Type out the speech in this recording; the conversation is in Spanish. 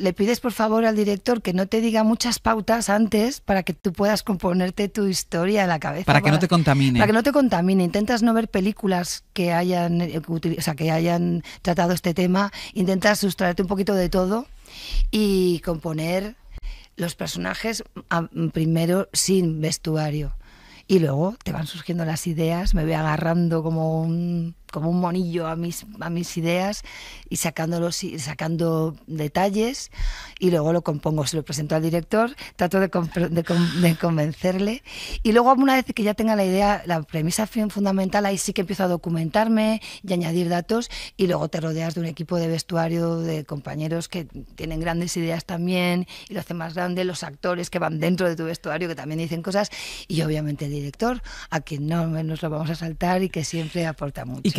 le pides por favor al director que no te diga muchas pautas antes para que tú puedas componerte tu historia en la cabeza. Para, que no te contamine. Para que no te contamine. Intentas no ver películas que hayan, eh, que hayan tratado este tema. Intentas sustraerte un poquito de todo y componer los personajes primero sin vestuario. Y luego te van surgiendo las ideas, me voy agarrando como un como un monillo a mis, a mis ideas y sacándolos, sacando detalles y luego lo compongo, se lo presento al director, trato de, de, de, convencerle y luego una vez que ya tenga la idea, la premisa fundamental, ahí sí que empiezo a documentarme y añadir datos y luego te rodeas de un equipo de vestuario, de compañeros que tienen grandes ideas también y lo hacen más grande, los actores que van dentro de tu vestuario que también dicen cosas y obviamente el director, a quien no nos lo vamos a saltar y que siempre aporta mucho.